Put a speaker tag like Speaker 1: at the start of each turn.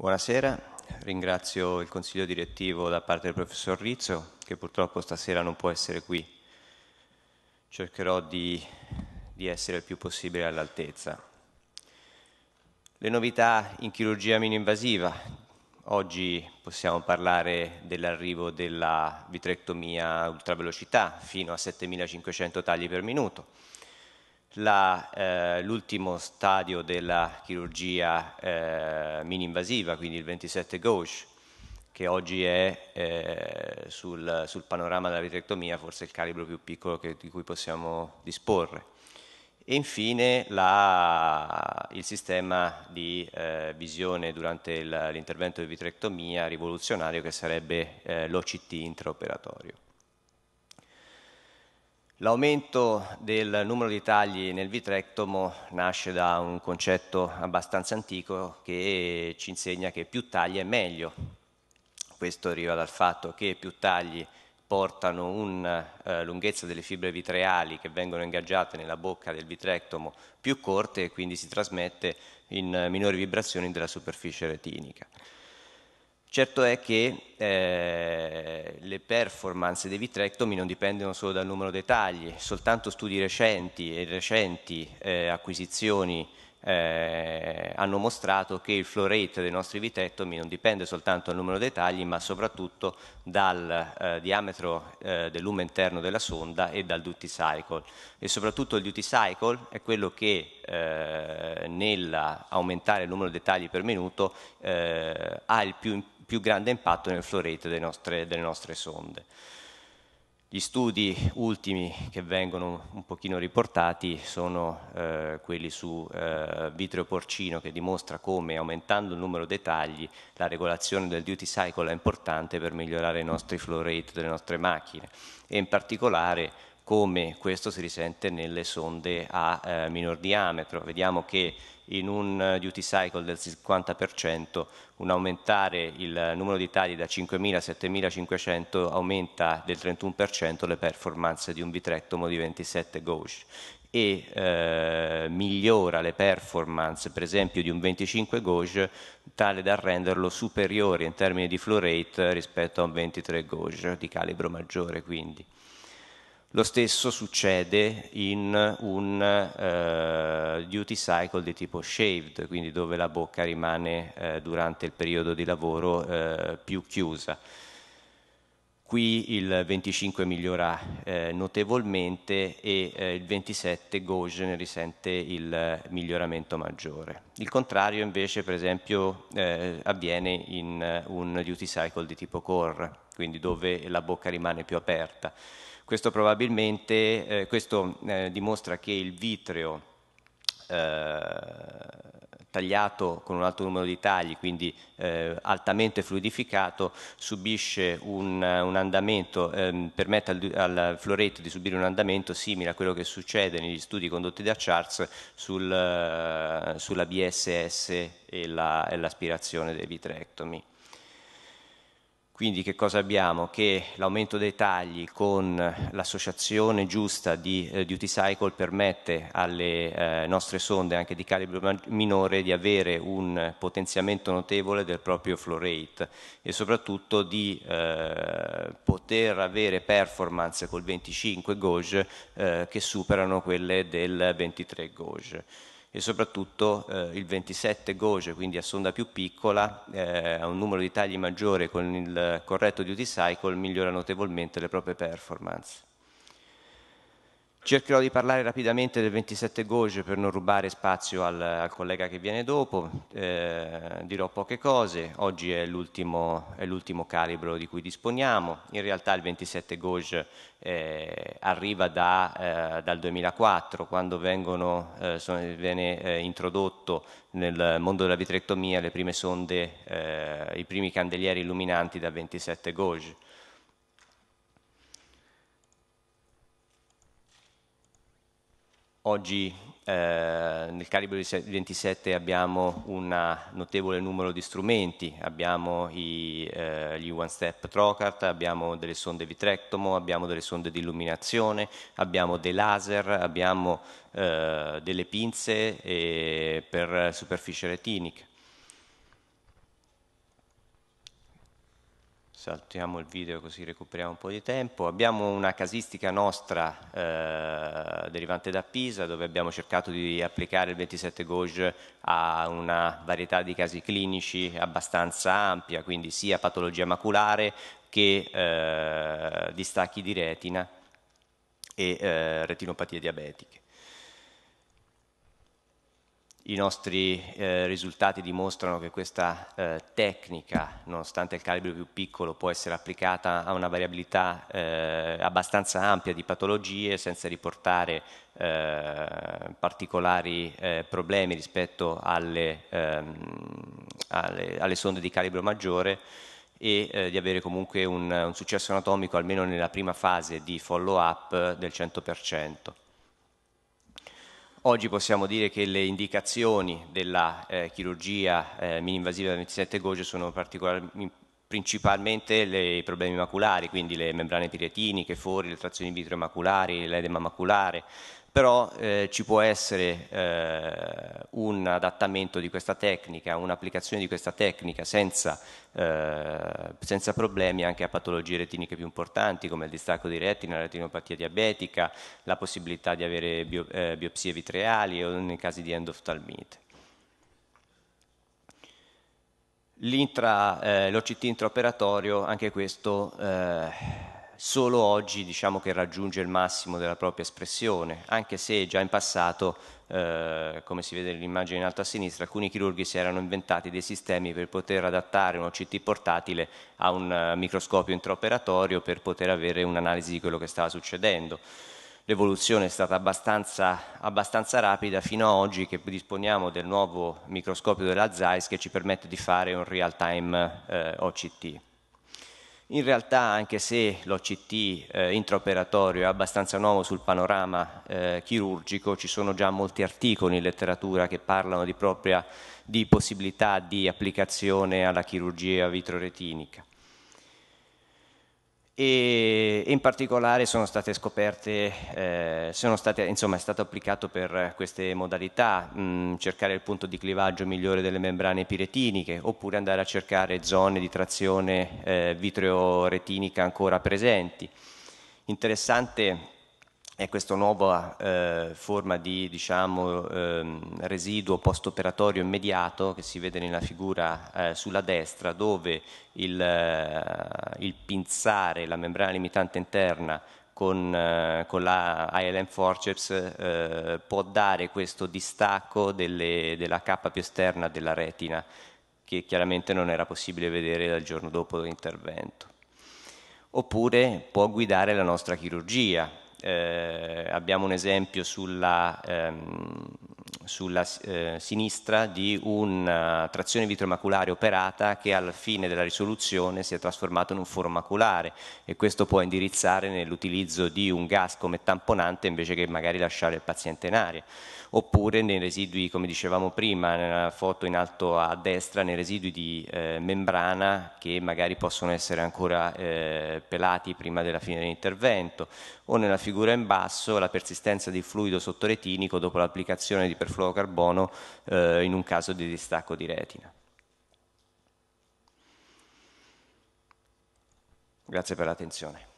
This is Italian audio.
Speaker 1: Buonasera, ringrazio il Consiglio direttivo da parte del professor Rizzo, che purtroppo stasera non può essere qui. Cercherò di, di essere il più possibile all'altezza. Le novità in chirurgia mini-invasiva. Oggi possiamo parlare dell'arrivo della vitrectomia a ultravelocità fino a 7500 tagli per minuto eh, l'ultimo eh, stadio della chirurgia eh, mini-invasiva, quindi il 27 gauche, che oggi è eh, sul, sul, panorama della vitrectomia forse il calibro più piccolo che, di cui possiamo disporre. E infine la, il sistema di eh, visione durante l'intervento di vitrectomia rivoluzionario che sarebbe eh, l'OCT intraoperatorio. L'aumento del numero di tagli nel vitrectomo nasce da un concetto abbastanza antico che ci insegna che più tagli è meglio. Questo deriva dal fatto che più tagli portano una eh, lunghezza delle fibre vitreali che vengono ingaggiate nella bocca del vitrectomo più corte e quindi si trasmette in minori vibrazioni della superficie retinica. Certo è che eh, le performance dei vitrectomi non dipendono solo dal numero dei tagli, soltanto studi recenti e recenti eh, acquisizioni eh, hanno mostrato che il flow rate dei nostri vitrectomi non dipende soltanto dal numero dei tagli, ma soprattutto dal eh, diametro eh, del lume interno della sonda e dal duty cycle. E soprattutto il duty cycle è quello che eh, nell'aumentare il numero dei tagli per minuto ha il più importante più grande impatto nel floreto delle nostre, delle nostre sonde. Gli studi ultimi che vengono un pochino riportati sono eh, quelli su eh, vitrio porcino che dimostra come aumentando il numero dei tagli la regolazione del duty cycle è importante per migliorare i nostri flow rate delle nostre macchine e in particolare come questo si risente nelle sonde a eh, minor diametro. Vediamo che in un eh, duty cycle del 50%, un aumentare il eh, numero di tagli da 5.000 a 7.500 aumenta del 31% le performance di un vitrectomo di 27 gauge e eh, migliora le performance per esempio di un 25 gauge tale da renderlo superiore in termini di flow rate eh, rispetto a un 23 gauge di calibro maggiore quindi. Lo stesso succede in un eh, duty cycle di tipo shaved, quindi dove la bocca rimane eh, durante il periodo di lavoro eh, più chiusa. Qui il 25 migliora eh, notevolmente e eh, il 27 Gauge ne risente il miglioramento maggiore. Il contrario invece per esempio eh, avviene in un duty cycle di tipo core, quindi dove la bocca rimane più aperta. Questo probabilmente eh, questo, eh, dimostra che il vitreo eh, tagliato con un alto numero di tagli, quindi eh, altamente fluidificato, subisce un, un andamento, ehm, permette al, al, floretto di subire un andamento simile a quello che succede negli studi condotti da Charles sul, eh, sulla BSS e, la, e l'aspirazione dei vitrectomi. Quindi che cosa abbiamo? Che l'aumento dei tagli con l'associazione giusta di eh, duty cycle permette alle eh, nostre sonde anche di calibro minore di avere un potenziamento notevole del proprio flow rate e soprattutto di eh, poter avere performance col 25 Gauge eh, che superano quelle del 23 Gauge e soprattutto eh, il 27 Goge, quindi a sonda più piccola, eh, a un numero di tagli maggiore con il corretto duty cycle, migliora notevolmente le proprie performance. Cercherò di parlare rapidamente del 27 Goge per non rubare spazio al, al collega che viene dopo, eh, dirò poche cose, oggi è l'ultimo, è l'ultimo, calibro di cui disponiamo, in realtà il 27 Goge eh, arriva da, eh, dal 2004 quando vengono, eh, sono, viene eh, introdotto nel mondo della vitrectomia le prime sonde, eh, i primi candelieri illuminanti da 27 Goge. Oggi eh, nel calibro di 27 abbiamo un notevole numero di strumenti, abbiamo i, eh, gli One Step Trocart, abbiamo delle sonde vitrectomo, abbiamo delle sonde di illuminazione, abbiamo dei laser, abbiamo eh, delle pinze eh, per superficie retinica. Saltiamo il video così recuperiamo un po' di tempo. Abbiamo una casistica nostra eh, derivante da Pisa dove abbiamo cercato di applicare il 27 Gauge a una varietà di casi clinici abbastanza ampia, quindi sia patologia maculare che eh, distacchi di retina e eh, retinopatie diabetiche. I nostri eh, risultati dimostrano che questa eh, tecnica, nonostante il calibro più piccolo, può essere applicata a una variabilità eh, abbastanza ampia di patologie senza riportare eh, particolari eh, problemi rispetto alle, ehm, alle, alle, sonde di calibro maggiore e eh, di avere comunque un, un successo anatomico almeno nella prima fase di follow up del 100%. Oggi possiamo dire che le indicazioni della eh, chirurgia eh, mini-invasiva da 27 Gojo sono particolarmente principalmente le, i problemi maculari, quindi le membrane piretiniche, fuori, le trazioni vitro maculari, l'edema maculare, però eh, ci può essere eh, un adattamento di questa tecnica, un'applicazione di questa tecnica senza, eh, senza, problemi anche a patologie retiniche più importanti come il distacco di retina, la retinopatia diabetica, la possibilità di avere bio, eh, biopsie vitreali o nei casi di endoftalmite. L'intra, eh, L'OCT intraoperatorio, anche questo eh, solo oggi diciamo che raggiunge il massimo della propria espressione, anche se già in passato, eh, come si vede nell'immagine in alto a sinistra, alcuni chirurghi si erano inventati dei sistemi per poter adattare un OCT portatile a un eh, microscopio intraoperatorio per poter avere un'analisi di quello che stava succedendo l'evoluzione è stata abbastanza, abbastanza, rapida fino a oggi che disponiamo del nuovo microscopio della Zeiss che ci permette di fare un real time eh, OCT. In realtà anche se l'OCT eh, intraoperatorio è abbastanza nuovo sul panorama eh, chirurgico, ci sono già molti articoli in letteratura che parlano di, propria, di possibilità di applicazione alla chirurgia vitroretinica e, in particolare sono state scoperte, eh, sono state, insomma, è stato applicato per queste modalità, mh, mm, cercare il punto di clivaggio migliore delle membrane piretiniche oppure andare a cercare zone di trazione eh, vitreo-retinica ancora presenti. Interessante è questa nuova eh, forma di diciamo, ehm, residuo post-operatorio immediato che si vede nella figura eh, sulla destra, dove il, eh, il, pinzare la membrana limitante interna con, eh, con la ILM forceps eh, può dare questo distacco delle, della cappa più esterna della retina, che chiaramente non era possibile vedere dal giorno dopo l'intervento. Oppure può guidare la nostra chirurgia, eh, abbiamo un esempio sulla, ehm, sulla eh, sinistra di una eh, trazione vitromaculare operata che alla fine della risoluzione si è trasformato in un foro maculare e questo può indirizzare nell'utilizzo di un gas come tamponante invece che magari lasciare il paziente in aria oppure nei residui come dicevamo prima nella foto in alto a destra nei residui di eh, membrana che magari possono essere ancora eh, pelati prima della fine dell'intervento o nella figura in basso la persistenza di fluido sottoretinico dopo l'applicazione di perforazione clorofluorocarbono eh, in un caso di distacco di retina. Grazie per l'attenzione.